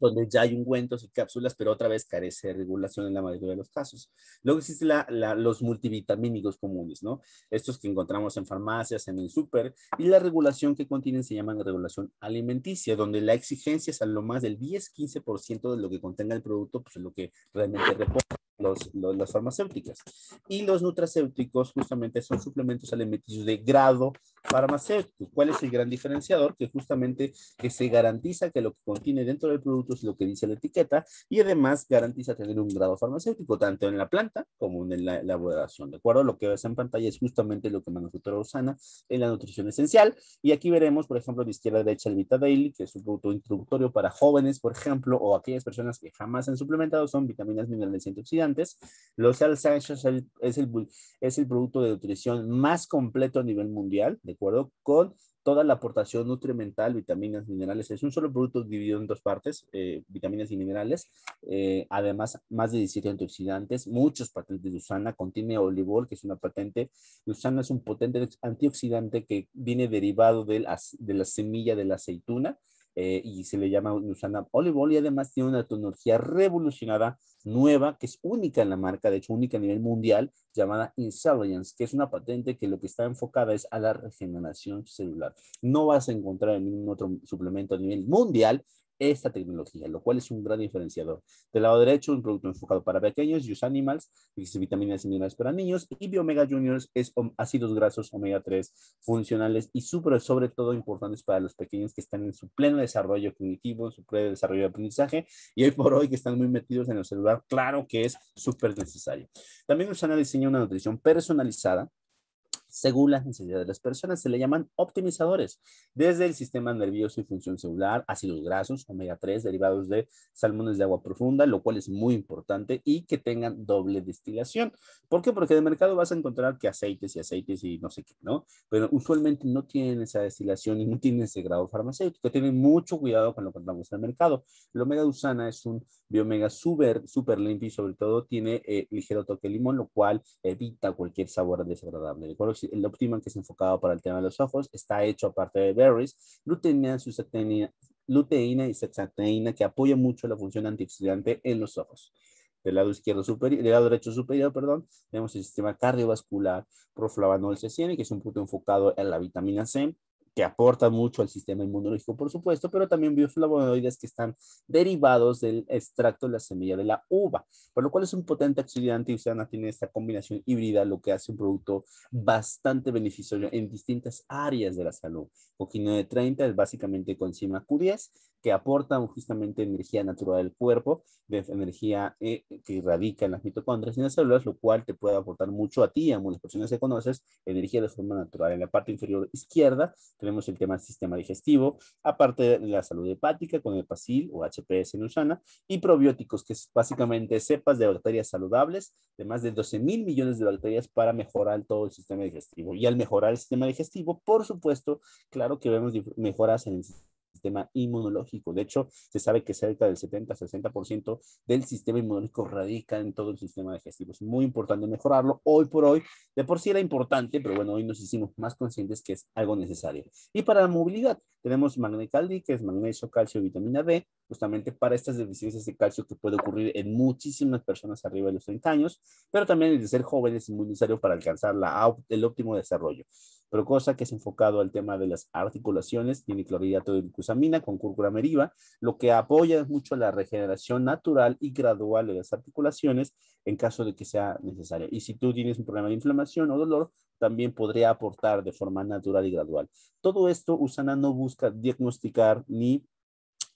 donde ya hay ungüentos y cápsulas, pero otra vez carece de regulación en la mayoría de los casos. Luego existen la, los multivitamínicos comunes, ¿no? Estos que encontramos en farmacias, en el súper, y la regulación que contienen se llama regulación alimenticia, donde la exigencia es a lo más del 10-15% de lo que contenga el producto, pues lo que realmente reporta los, las farmacéuticas. Y los nutracéuticos justamente son suplementos alimenticios de grado farmacéutico. ¿Cuál es el gran diferenciador? Que justamente que eh, se garantiza que lo que contiene dentro del producto es lo que dice la etiqueta y además garantiza tener un grado farmacéutico tanto en la planta como en la elaboración. ¿De acuerdo? Lo que ves en pantalla es justamente lo que manufactura Usana en la nutrición esencial. Y aquí veremos, por ejemplo, la izquierda a derecha el Vita Daily, que es un producto introductorio para jóvenes, por ejemplo, o aquellas personas que jamás han suplementado, son vitaminas, minerales y antioxidantes. Los Alzheimer es el, es el producto de nutrición más completo a nivel mundial, ¿de acuerdo con toda la aportación nutrimental, vitaminas, minerales. Es un solo producto dividido en dos partes, eh, vitaminas y minerales. Eh, además, más de 17 antioxidantes, muchos patentes de Usana. Contiene olivol, que es una patente. Usana es un potente antioxidante que viene derivado de la semilla de la aceituna eh, y se le llama Usana Olive y además tiene una tecnología revolucionada, nueva, que es única en la marca, de hecho única a nivel mundial, llamada Insolience, que es una patente que lo que está enfocada es a la regeneración celular. No vas a encontrar en ningún otro suplemento a nivel mundial esta tecnología, lo cual es un gran diferenciador. Del lado derecho, un producto enfocado para pequeños, Use Animals, dice vitaminas y minerales para niños, y Biomega Juniors es ácidos grasos omega 3 funcionales y super, sobre todo importantes para los pequeños que están en su pleno desarrollo cognitivo, su pleno desarrollo de aprendizaje, y hoy por hoy que están muy metidos en el celular, claro que es súper necesario. También Usana diseña una nutrición personalizada según las necesidades de las personas, se le llaman optimizadores, desde el sistema nervioso y función celular, los grasos, omega 3, derivados de salmones de agua profunda, lo cual es muy importante, y que tengan doble destilación. ¿Por qué? Porque de mercado vas a encontrar que aceites y aceites y no sé qué, ¿no? Pero usualmente no tienen esa destilación y no tienen ese grado farmacéutico. Tienen mucho cuidado con lo que encontramos en el mercado. el omega usana es un biomega súper, súper limpio y sobre todo tiene eh, ligero toque de limón, lo cual evita cualquier sabor desagradable de el óptimo que es enfocado para el tema de los ojos, está hecho aparte de berries, luteína, y sexateína que apoya mucho la función antioxidante en los ojos. Del lado izquierdo superior, del lado derecho superior, perdón, tenemos el sistema cardiovascular, proflavanol c que es un punto enfocado en la vitamina C, que aporta mucho al sistema inmunológico, por supuesto, pero también bioflavonoides que están derivados del extracto de la semilla de la uva, por lo cual es un potente oxidante y Usana tiene esta combinación híbrida, lo que hace un producto bastante beneficioso en distintas áreas de la salud. Coquina de 30 es básicamente con Q10, que aportan justamente energía natural del cuerpo, de energía eh, que radica en las mitocondrias y en las células, lo cual te puede aportar mucho a ti, a muchas personas que conoces, energía de forma natural. En la parte inferior izquierda tenemos el tema del sistema digestivo, aparte de la salud hepática con el PASIL o HPS en Usana, y probióticos, que es básicamente cepas de bacterias saludables, de más de 12 mil millones de bacterias para mejorar todo el sistema digestivo. Y al mejorar el sistema digestivo, por supuesto, claro que vemos mejoras en el sistema sistema inmunológico. De hecho, se sabe que cerca del 70-60% del sistema inmunológico radica en todo el sistema digestivo. Es muy importante mejorarlo hoy por hoy. De por sí era importante, pero bueno, hoy nos hicimos más conscientes que es algo necesario. Y para la movilidad, tenemos Magnecaldi, que es magnesio, calcio y vitamina B, justamente para estas deficiencias de calcio que puede ocurrir en muchísimas personas arriba de los 30 años, pero también el de ser jóvenes es muy necesario para alcanzar la, el óptimo desarrollo pero cosa que es enfocado al tema de las articulaciones, tiene clorhidrato de glucosamina con cúrcura meriva, lo que apoya mucho la regeneración natural y gradual de las articulaciones en caso de que sea necesario. Y si tú tienes un problema de inflamación o dolor, también podría aportar de forma natural y gradual. Todo esto, Usana no busca diagnosticar ni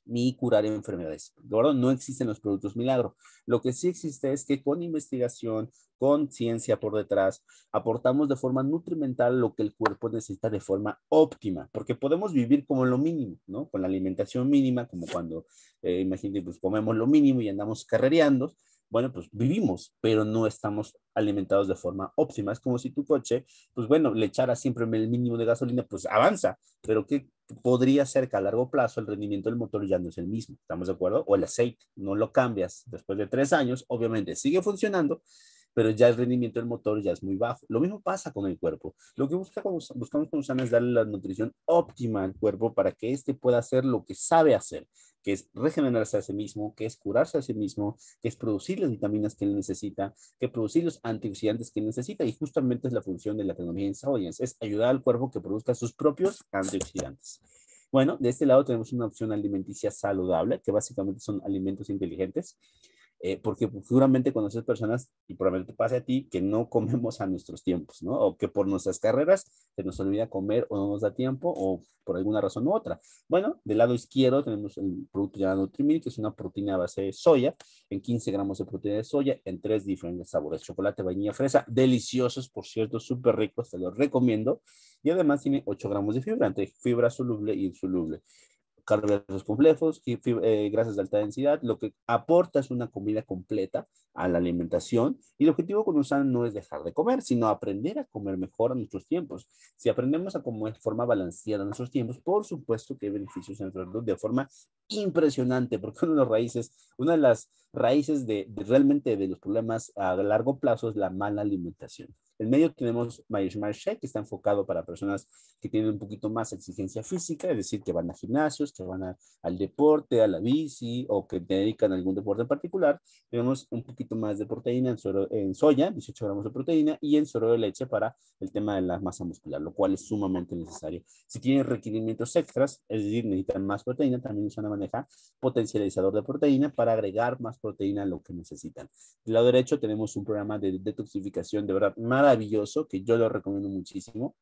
ni curar enfermedades. ¿De No existen los productos milagro. Lo que sí existe es que con investigación, con ciencia por detrás, aportamos de forma nutrimental lo que el cuerpo necesita de forma óptima, porque podemos vivir como lo mínimo, ¿no? Con la alimentación mínima, como cuando, eh, imagínate, pues comemos lo mínimo y andamos carrereando, bueno, pues vivimos, pero no estamos alimentados de forma óptima. Es como si tu coche, pues bueno, le echara siempre el mínimo de gasolina, pues avanza, pero que podría ser que a largo plazo el rendimiento del motor ya no es el mismo, ¿estamos de acuerdo? O el aceite, no lo cambias después de tres años, obviamente sigue funcionando, pero ya el rendimiento del motor ya es muy bajo. Lo mismo pasa con el cuerpo. Lo que buscamos con Usana es darle la nutrición óptima al cuerpo para que éste pueda hacer lo que sabe hacer, que es regenerarse a sí mismo, que es curarse a sí mismo, que es producir las vitaminas que él necesita, que producir los antioxidantes que necesita. Y justamente es la función de la tecnología en es ayudar al cuerpo que produzca sus propios antioxidantes. Bueno, de este lado tenemos una opción alimenticia saludable, que básicamente son alimentos inteligentes. Eh, porque seguramente conoces personas, y probablemente pase a ti, que no comemos a nuestros tiempos, ¿no? O que por nuestras carreras se nos olvida comer o no nos da tiempo o por alguna razón u otra. Bueno, del lado izquierdo tenemos el producto llamado Trimil, que es una proteína a base de soya, en 15 gramos de proteína de soya, en tres diferentes sabores, chocolate, vainilla, fresa, deliciosos, por cierto, súper ricos, te los recomiendo. Y además tiene 8 gramos de fibra, entre fibra soluble y e insoluble carbohidratos complejos y eh, grasas de alta densidad. Lo que aporta es una comida completa a la alimentación y el objetivo con USAN no es dejar de comer, sino aprender a comer mejor a nuestros tiempos. Si aprendemos a comer de forma balanceada a nuestros tiempos, por supuesto que hay beneficios en nuestra salud de forma impresionante, porque una de las raíces, una de las raíces de realmente de los problemas a largo plazo es la mala alimentación. En medio tenemos Mayishmar que está enfocado para personas que tienen un poquito más exigencia física, es decir, que van a gimnasios, que van al deporte, a la bici o que dedican a algún deporte en particular. Tenemos un poquito más de proteína en, soya, 18 gramos de proteína, y en suero de leche para el tema de la masa muscular, lo cual es sumamente necesario. Si tienen requerimientos extras, es decir, necesitan más proteína, también usan a manejar potencializador de proteína para agregar más proteína a lo que necesitan. Del lado derecho tenemos un programa de detoxificación de verdad maravilloso maravilloso, que yo lo recomiendo muchísimo.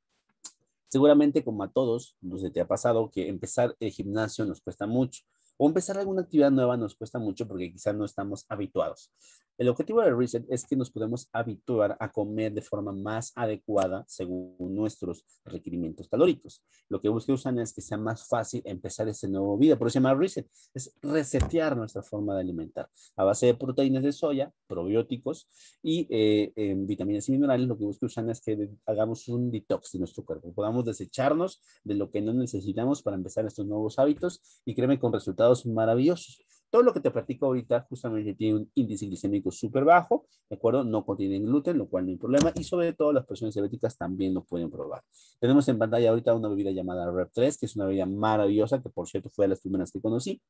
Seguramente como a todos, no sé, te ha pasado que empezar el gimnasio nos cuesta mucho o empezar alguna actividad nueva nos cuesta mucho porque quizás no estamos habituados. El objetivo del reset es que nos podemos habituar a comer de forma más adecuada según nuestros requerimientos calóricos. Lo que busca usan es que sea más fácil empezar ese nuevo vida. Por eso se llama reset. Es resetear nuestra forma de alimentar. A base de proteínas de soya, probióticos y eh, eh, vitaminas y minerales, lo que busca usan es que hagamos un detox de nuestro cuerpo. Podamos desecharnos de lo que no necesitamos para empezar estos nuevos hábitos y créeme con resultados maravillosos. Todo lo que te platico ahorita justamente tiene un índice glicémico súper bajo, ¿de acuerdo? No contiene gluten, lo cual no hay problema. Y sobre todo las personas diabéticas también lo pueden probar. Tenemos en pantalla ahorita una bebida llamada Rep3, que es una bebida maravillosa, que por cierto fue de las primeras que conocí,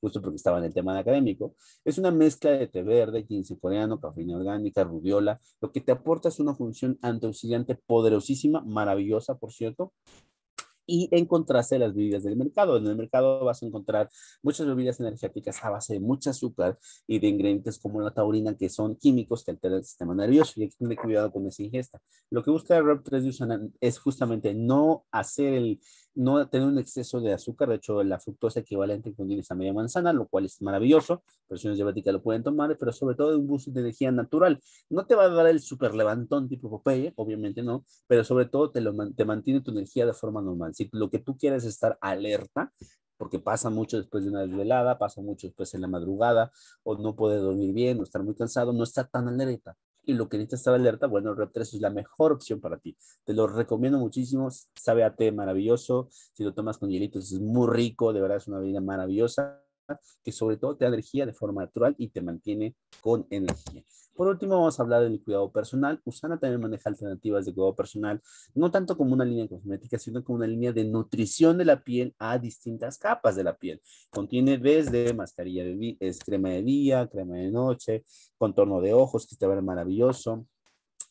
justo porque estaba en el tema académico. Es una mezcla de té verde, ginseng coreano, cafeína orgánica, rubiola. Lo que te aporta es una función antioxidante poderosísima, maravillosa, por cierto y encontrarse las bebidas del mercado. En el mercado vas a encontrar muchas bebidas energéticas a base de mucho azúcar y de ingredientes como la taurina, que son químicos que alteran el sistema nervioso y hay que tener cuidado con esa ingesta. Lo que busca Rob 3 de Usana es justamente no hacer el, no tener un exceso de azúcar, de hecho la fructosa equivalente que esa media manzana, lo cual es maravilloso, personas diabéticas lo pueden tomar, pero sobre todo un boost de energía natural. No te va a dar el super levantón tipo Popeye, obviamente no, pero sobre todo te, lo, te mantiene tu energía de forma normal. Si lo que tú quieres es estar alerta, porque pasa mucho después de una desvelada, pasa mucho después en la madrugada, o no puedes dormir bien, o estar muy cansado, no está tan alerta y lo que necesitas estar alerta, bueno, Rep 3 es la mejor opción para ti. Te lo recomiendo muchísimo, sabe a té maravilloso, si lo tomas con hielitos es muy rico, de verdad es una bebida maravillosa que sobre todo te da energía de forma natural y te mantiene con energía. Por último, vamos a hablar del cuidado personal. Usana también maneja alternativas de cuidado personal, no tanto como una línea cosmética, sino como una línea de nutrición de la piel a distintas capas de la piel. Contiene desde mascarilla de crema de día, crema de noche, contorno de ojos que te va a ver maravilloso,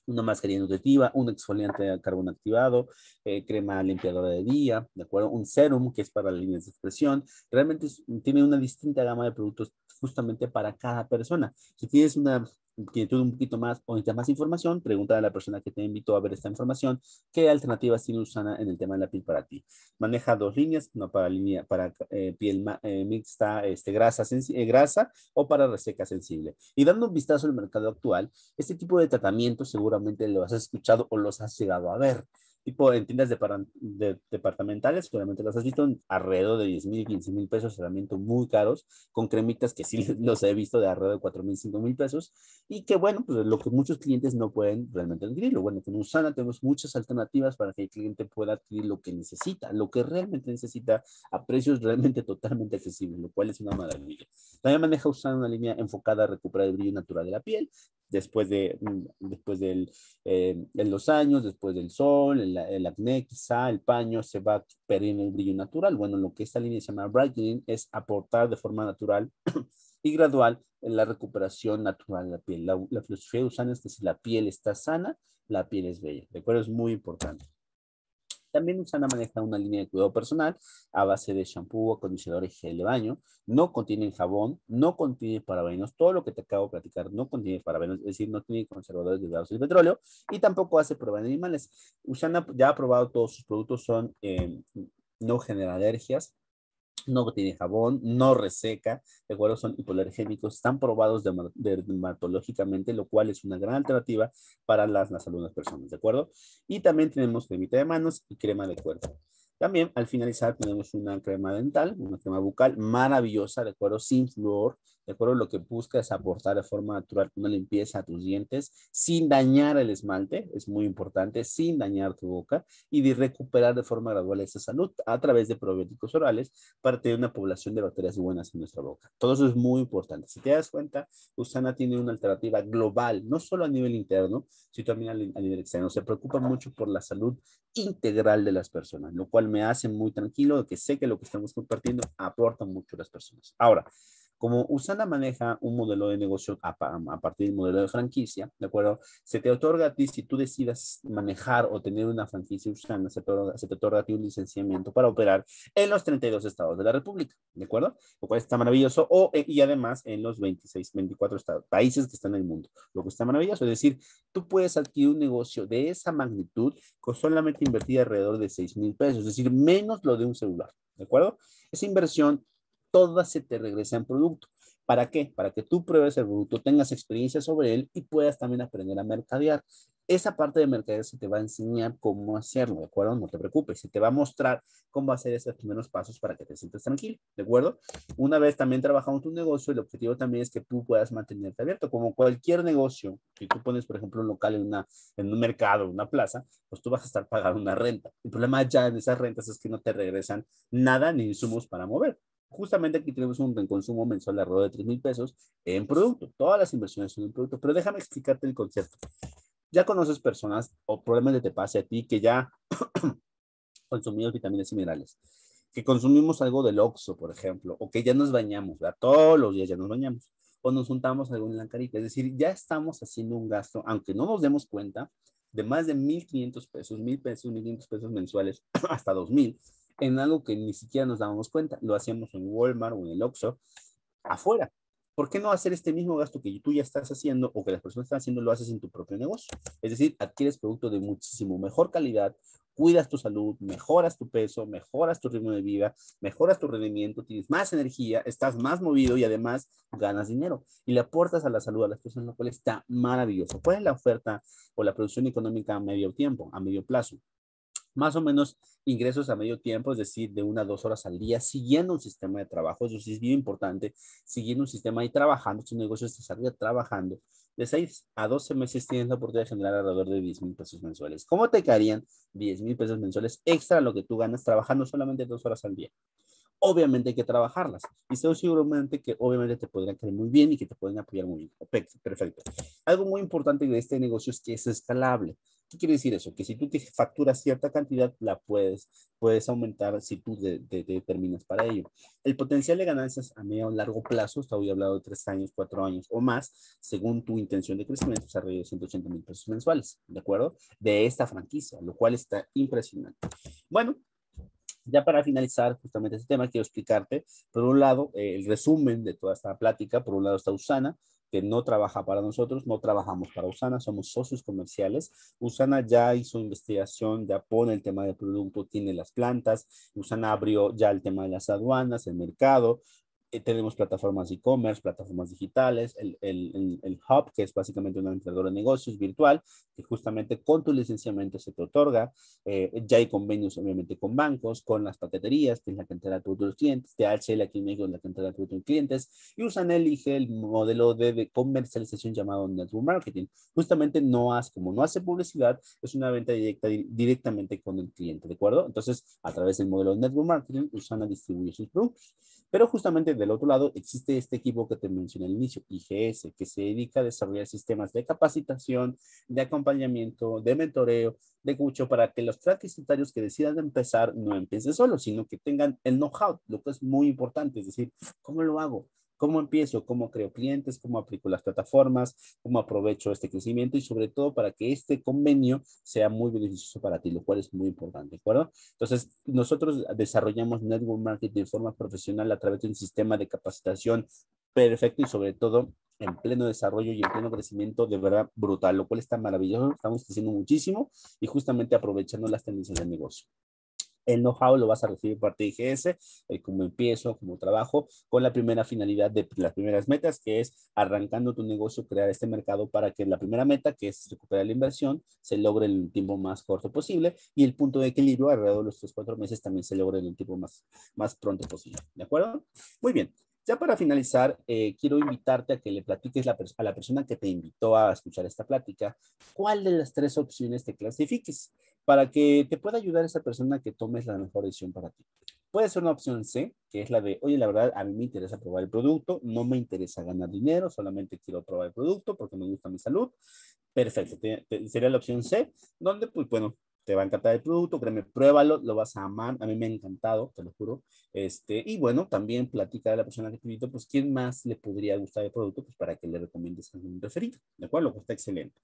una mascarilla nutritiva, un exfoliante de carbón activado, eh, crema limpiadora de día, ¿de acuerdo? Un serum que es para la líneas de expresión. Realmente tiene una distinta gama de productos justamente para cada persona. Si tienes una inquietud un poquito más o necesitas más información, pregunta a la persona que te invitó a ver esta información qué alternativas tiene Usana en el tema de la piel para ti. Maneja dos líneas, una para línea para eh, piel eh, mixta, este, grasa, eh, grasa o para reseca sensible. Y dando un vistazo al mercado actual, este tipo de tratamientos seguramente lo has escuchado o los has llegado a ver tipo en tiendas departamentales, seguramente las has visto, alrededor de 10 mil, 15 mil pesos, herramientas muy caros, con cremitas que sí los he visto de alrededor de 4 mil, 5 mil pesos, y que bueno, pues lo que muchos clientes no pueden realmente lo Bueno, con Usana tenemos muchas alternativas para que el cliente pueda adquirir lo que necesita, lo que realmente necesita a precios realmente totalmente accesibles, lo cual es una maravilla. También maneja Usana una línea enfocada a recuperar el brillo natural de la piel, después de, mm, después del, eh, de los años, después del sol, el el, acné, quizá el paño se va a perder el brillo natural. Bueno, lo que esta línea se llama brightening es aportar de forma natural y gradual en la recuperación natural de la piel. La, la filosofía de Usana es que si la piel está sana, la piel es bella. ¿De acuerdo? Es muy importante. También Usana maneja una línea de cuidado personal a base de shampoo, acondicionador y gel de baño. No contiene jabón, no contiene parabenos. Todo lo que te acabo de platicar no contiene parabenos, es decir, no tiene conservadores de grados de petróleo y tampoco hace pruebas de animales. Usana ya ha probado todos sus productos, son, eh, no genera alergias, no tiene jabón, no reseca, de acuerdo, son hipoalergénicos, están probados dermatológicamente, lo cual es una gran alternativa para las, las algunas personas, ¿de acuerdo? Y también tenemos cremita de manos y crema de cuerpo. También al finalizar tenemos una crema dental, una crema bucal maravillosa, de acuerdo, sin flúor, ¿De acuerdo? Lo que busca es aportar de forma natural una limpieza a tus dientes sin dañar el esmalte, es muy importante, sin dañar tu boca y de recuperar de forma gradual esa salud a través de probióticos orales para tener una población de bacterias buenas en nuestra boca. Todo eso es muy importante. Si te das cuenta, Usana tiene una alternativa global, no solo a nivel interno, sino también a nivel externo. Se preocupa mucho por la salud integral de las personas, lo cual me hace muy tranquilo de que sé que lo que estamos compartiendo aporta mucho a las personas. Ahora, como Usana maneja un modelo de negocio a, partir del modelo de franquicia, ¿de acuerdo? Se te otorga a ti, si tú decidas manejar o tener una franquicia Usana, se te, otorga, a ti un licenciamiento para operar en los 32 estados de la República, ¿de acuerdo? Lo cual está maravilloso. Eh, y además en los 26, 24 estados, países que están en el mundo, lo que está maravilloso. Es decir, tú puedes adquirir un negocio de esa magnitud con solamente invertir alrededor de 6 mil pesos, es decir, menos lo de un celular, ¿de acuerdo? Esa inversión todas se te regresan producto. ¿Para qué? Para que tú pruebes el producto, tengas experiencia sobre él y puedas también aprender a mercadear. Esa parte de mercadear se te va a enseñar cómo hacerlo, ¿de acuerdo? No te preocupes, se te va a mostrar cómo hacer esos primeros pasos para que te sientas tranquilo, ¿de acuerdo? Una vez también trabajando tu negocio, el objetivo también es que tú puedas mantenerte abierto, como cualquier negocio. Si tú pones, por ejemplo, un local en, en un mercado, una plaza, pues tú vas a estar pagando una renta. El problema ya en esas rentas es que no te regresan nada ni insumos para mover. Justamente aquí tenemos un consumo mensual alrededor de 3 mil pesos en producto. Todas las inversiones son en producto, pero déjame explicarte el concepto. Ya conoces personas o problemas que te pase a ti que ya consumimos vitaminas y minerales, que consumimos algo del oxo, por ejemplo, o que ya nos bañamos, todos los días ya nos bañamos, o nos juntamos algo en la carita. Es decir, ya estamos haciendo un gasto, aunque no nos demos cuenta, de más de 1.500 pesos, 1.000 pesos, 1.500 pesos mensuales, hasta 2.000 en algo que ni siquiera nos dábamos cuenta. Lo hacíamos en Walmart o en el Oxxo, afuera. ¿Por qué no hacer este mismo gasto que tú ya estás haciendo o que las personas están haciendo, lo haces en tu propio negocio? Es decir, adquieres producto de muchísimo mejor calidad, cuidas tu salud, mejoras tu peso, mejoras tu ritmo de vida, mejoras tu rendimiento, tienes más energía, estás más movido y además ganas dinero y le aportas a la salud a las personas, lo cual está maravilloso. ¿Cuál es la oferta o la producción económica a medio tiempo, a medio plazo? más o menos ingresos a medio tiempo, es decir, de una a dos horas al día, siguiendo un sistema de trabajo, eso sí es bien importante, siguiendo un sistema y trabajando, tu negocio se trabajando. De seis a doce meses tienes la oportunidad de generar alrededor de diez mil pesos mensuales. ¿Cómo te caerían diez mil pesos mensuales extra a lo que tú ganas trabajando solamente dos horas al día? Obviamente hay que trabajarlas. Y estoy seguramente que obviamente te podrían caer muy bien y que te pueden apoyar muy bien. Perfecto. Algo muy importante de este negocio es que es escalable. ¿Qué quiere decir eso? Que si tú te facturas cierta cantidad, la puedes, puedes aumentar si tú te determinas para ello. El potencial de ganancias a medio o largo plazo, hasta hoy hablado de tres años, cuatro años o más, según tu intención de crecimiento, es alrededor de 180 mil pesos mensuales, ¿de acuerdo? De esta franquicia, lo cual está impresionante. Bueno, ya para finalizar justamente este tema, quiero explicarte, por un lado, eh, el resumen de toda esta plática. Por un lado está Usana, que no trabaja para nosotros, no trabajamos para Usana, somos socios comerciales. Usana ya hizo investigación, ya pone el tema del producto, tiene las plantas, Usana abrió ya el tema de las aduanas, el mercado, eh, tenemos plataformas e-commerce, plataformas digitales, el, el, el, hub, que es básicamente un administrador de negocios virtual, que justamente con tu licenciamiento se te otorga. Eh, ya hay convenios, obviamente, con bancos, con las paqueterías, que es la que entrega tus clientes, el aquí en México la que de tus clientes, y usan elige el modelo de, comercialización llamado Network Marketing. Justamente no hace, como no hace publicidad, es una venta directa directamente con el cliente, ¿de acuerdo? Entonces, a través del modelo de Network Marketing, Usana distribuye sus productos. Pero justamente del otro lado, existe este equipo que te mencioné al inicio, IGS, que se dedica a desarrollar sistemas de capacitación, de acompañamiento, de mentoreo, de cucho, para que los universitarios que decidan empezar no empiecen solo sino que tengan el know-how, lo que es muy importante, es decir, ¿cómo lo hago? ¿Cómo empiezo? ¿Cómo creo clientes? ¿Cómo aplico las plataformas? ¿Cómo aprovecho este crecimiento? Y sobre todo para que este convenio sea muy beneficioso para ti, lo cual es muy importante, ¿de acuerdo? Entonces, nosotros desarrollamos Network Marketing de forma profesional a través de un sistema de capacitación perfecto y sobre todo en pleno desarrollo y en pleno crecimiento de verdad brutal, lo cual está maravilloso, estamos creciendo muchísimo y justamente aprovechando las tendencias del negocio. El know-how lo vas a recibir por parte de IGS, empiezo, como trabajo, con la primera finalidad de las primeras metas, que es arrancando tu negocio, crear este mercado para que la primera meta, que es recuperar la inversión, se logre en el tiempo más corto posible y el punto de equilibrio alrededor de los tres, cuatro meses también se logre en el tiempo más, más pronto posible. ¿De acuerdo? Muy bien. Ya para finalizar, eh, quiero invitarte a que le platiques a la persona que te invitó a escuchar esta plática cuál de las tres opciones te clasifiques para que te pueda ayudar esa persona que tomes la mejor decisión para ti. Puede ser una opción C, que es la de, oye, la verdad, a mí me interesa probar el producto, no me interesa ganar dinero, solamente quiero probar el producto porque me gusta mi salud. Perfecto, sería la opción C, donde, pues bueno, te va a encantar el producto, créeme, pruébalo, lo vas a amar, a mí me ha encantado, te lo juro. Este, y bueno, también platica a la persona que te invito, pues quién más le podría gustar el producto, pues para que le recomiendes un referido, ¿de acuerdo? lo pues, está excelente.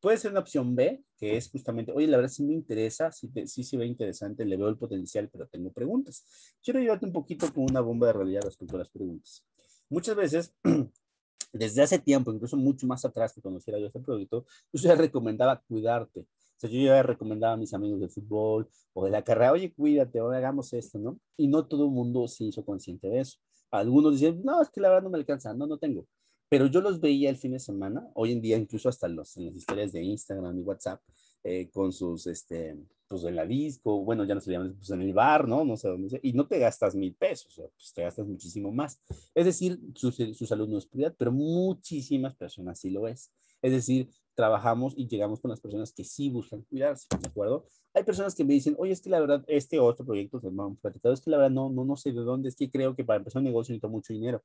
Puede ser una opción B, que es justamente, oye, la verdad sí me interesa, sí, sí se ve interesante, le veo el potencial, pero tengo preguntas. Quiero llevarte un poquito con una bomba de realidad respecto a las preguntas. Muchas veces desde hace tiempo, incluso mucho más atrás que conociera yo este producto, yo ya recomendaba cuidarte, o sea, yo ya recomendaba a mis amigos de fútbol o de la carrera, oye, cuídate, hagamos esto, ¿no? Y no todo el mundo se hizo consciente de eso. Algunos dicen, no, es que la verdad no me alcanza, no, no tengo. Pero yo los veía el fin de semana, hoy en día incluso hasta los, en las historias de Instagram y WhatsApp, eh, con sus, este, pues en la disco, bueno, ya no se llaman, pues en el bar, ¿no? No sé dónde, y no te gastas mil pesos, pues te gastas muchísimo más. Es decir, sus su, salud no pero muchísimas personas sí lo es. Es decir, trabajamos y llegamos con las personas que sí buscan cuidarse, ¿de acuerdo? Hay personas que me dicen, oye, es que la verdad, este otro proyecto que hemos platicado, es que la verdad no, no, no sé de dónde, es que creo que para empezar un negocio necesito mucho dinero.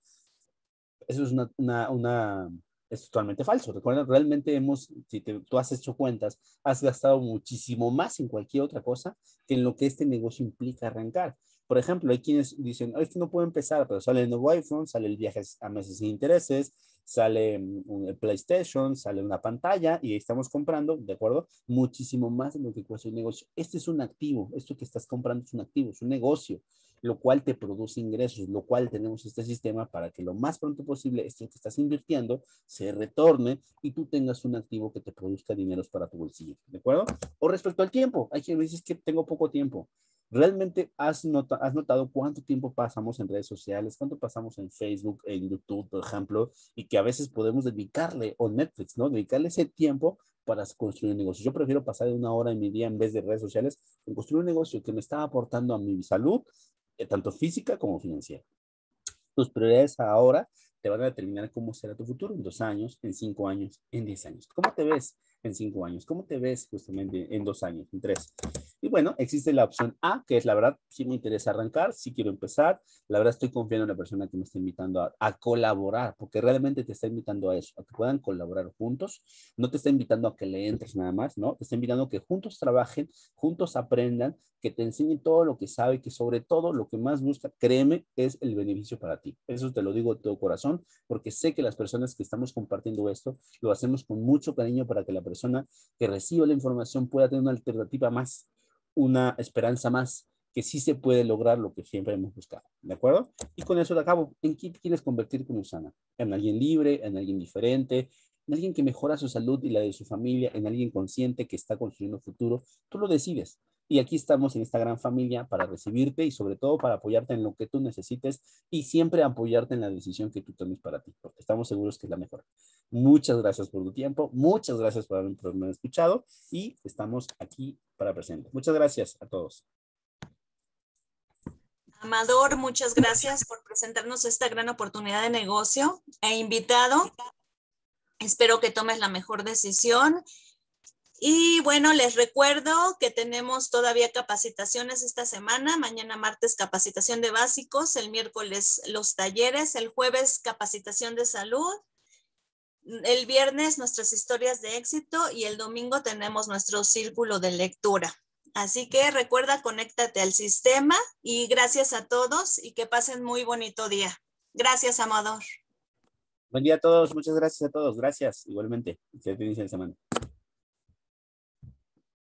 Eso es una, una, una es totalmente falso. Recuerda, realmente hemos, si tú has hecho cuentas, has gastado muchísimo más en cualquier otra cosa que en lo que este negocio implica arrancar. Por ejemplo, hay quienes dicen, es que no puedo empezar, pero sale el nuevo iPhone, sale el viaje a meses sin intereses, sale mm, un PlayStation, sale una pantalla y ahí estamos comprando, ¿de acuerdo? Muchísimo más de lo que cuesta el negocio. Este es un activo, esto que estás comprando es un activo, es un negocio, lo cual te produce ingresos, lo cual tenemos este sistema para que lo más pronto posible esto que estás invirtiendo se retorne y tú tengas un activo que te produzca dineros para tu bolsillo, ¿de acuerdo? O respecto al tiempo, hay quien me dice que tengo poco tiempo realmente has, notado cuánto tiempo pasamos en redes sociales, cuánto pasamos en Facebook, en YouTube, por ejemplo, y que a veces podemos dedicarle, o Netflix, ¿no? Dedicarle ese tiempo para construir un negocio. Yo prefiero pasar una hora en mi día en vez de redes sociales en construir un negocio que me está aportando a mi salud, eh, tanto física como financiera. Tus prioridades ahora te van a determinar cómo será tu futuro en dos años, en cinco años, en diez años. ¿Cómo te ves? en cinco años? ¿Cómo te ves justamente en dos años, en tres? Y bueno, existe la opción A, que es la verdad, sí me interesa arrancar, sí quiero empezar, la verdad estoy confiando en la persona que me está invitando a, colaborar, porque realmente te está invitando a eso, a que puedan colaborar juntos, no te está invitando a que le entres nada más, ¿no? Te está invitando a que juntos trabajen, juntos aprendan, que te enseñe todo lo que sabe, que sobre todo lo que más busca, créeme, es el beneficio para ti. Eso te lo digo de todo corazón, porque sé que las personas que estamos compartiendo esto, lo hacemos con mucho cariño para que la persona que reciba la información pueda tener una alternativa más, una esperanza más, que sí se puede lograr lo que siempre hemos buscado. ¿De acuerdo? Y con eso te acabo. ¿En qué quieres convertir con Usana? ¿En alguien libre? ¿En alguien diferente? ¿En alguien que mejora su salud y la de su familia? ¿En alguien consciente que está construyendo futuro? Tú lo decides. Y aquí estamos en esta gran familia para recibirte y sobre todo para apoyarte en lo que tú necesites y siempre apoyarte en la decisión que tú tomes para ti, porque estamos seguros que es la mejor. Muchas gracias por tu tiempo, muchas gracias por haberme escuchado y estamos aquí para presente. Muchas gracias a todos. Amador, muchas gracias por presentarnos esta gran oportunidad de negocio e invitado. Espero que tomes la mejor decisión y bueno, les recuerdo que tenemos todavía capacitaciones esta semana. Mañana martes capacitación de básicos, el miércoles los talleres, el jueves capacitación de salud, el viernes nuestras historias de éxito y el domingo tenemos nuestro círculo de lectura. Así que recuerda, conéctate al sistema y gracias a todos y que pasen muy bonito día. Gracias, Amador. Buen día a todos, muchas gracias a todos, gracias igualmente. Que semana.